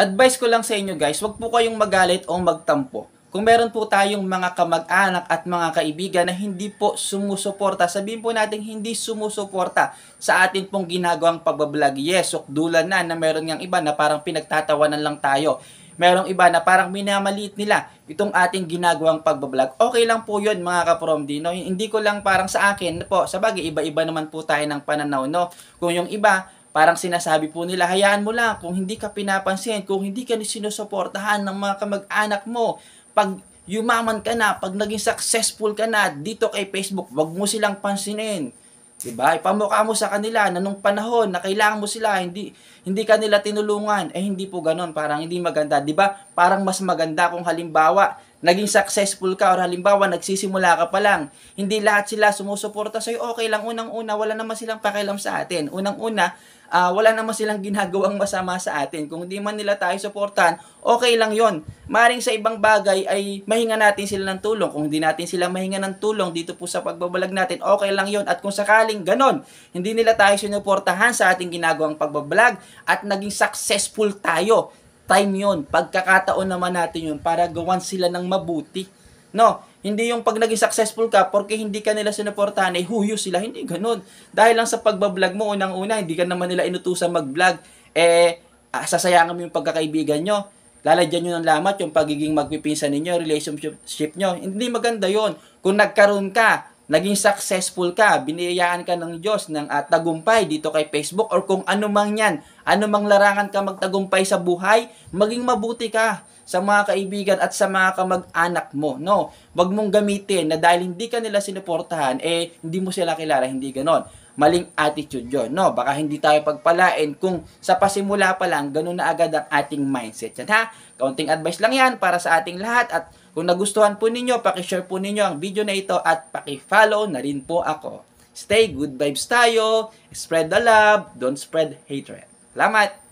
Advice ko lang sa inyo guys, wag po kayong magalit o magtampo. Kung meron po tayong mga kamag-anak at mga kaibigan na hindi po sumusuporta, sabihin po natin hindi sumusuporta sa atin pong ginagawang pagbablog. Yes, sukdulan na na meron ngang iba na parang pinagtatawanan lang tayo. Merong iba na parang minamaliit nila itong ating ginagawang pagbablog. Okay lang po yun mga kaprom dino. Hindi ko lang parang sa akin po, sabagay iba-iba naman po tayo ng pananaw. No? Kung yung iba Parang sinasabi po nila, hayaan mo lang kung hindi ka pinapansin, kung hindi ka sinusuportahan ng mga kamag-anak mo, pag yumaman ka na, pag naging successful ka na dito kay Facebook, wag mo silang pansinin. 'Di ba? Ipamukha mo sa kanila na nung panahon na kailangan mo sila, hindi hindi ka nila tinulungan. Eh hindi po ganoon, parang hindi maganda, 'di ba? Parang mas maganda kung halimbawa naging successful ka or halimbawa nagsisimula ka pa lang, hindi lahat sila sumusuporta sa'yo, okay lang, unang-una, wala naman silang pakialam sa atin. Unang-una, uh, wala naman silang ginagawang masama sa atin. Kung hindi man nila tayo suportahan, okay lang yon. Maring sa ibang bagay ay mahinga natin sila ng tulong. Kung hindi natin sila mahinga ng tulong dito po sa pagbabalag natin, okay lang yon. At kung sakaling ganon, hindi nila tayo sinuportahan sa ating ginagawang pagbabalag at naging successful tayo time yon pagkakataon naman natin yun para gawan sila ng mabuti no hindi yung pag naging successful ka, porque hindi ka nila sinuportahan, ay eh, huyo sila. Hindi ganun. Dahil lang sa pagbablog mo, unang-una, hindi ka naman nila inutusan mag-vlog. Eh, ah, sasayangan mo yung pagkakaibigan nyo. Lalagyan nyo ng lamat yung pagiging magpipinsan ninyo, relationship nyo. Hindi maganda yon Kung nagkaroon ka naging successful ka, biniyayaan ka ng Diyos ng uh, tagumpay dito kay Facebook or kung ano mang yan, ano mang larangan ka magtagumpay sa buhay, maging mabuti ka sa mga kaibigan at sa mga kamag-anak mo. No, wag mong gamitin na dahil hindi ka nila sinuportahan, eh hindi mo sila kilala, hindi ganon maling attitude yon no? Baka hindi tayo pagpalain kung sa pasimula pa lang, ganun na agad ang ating mindset. Yan ha? Kaunting advice lang yan para sa ating lahat at kung nagustuhan po ninyo, paki-share po ninyo ang video na ito at paki-follow na rin po ako. Stay good vibes tayo, spread the love, don't spread hatred. Salamat!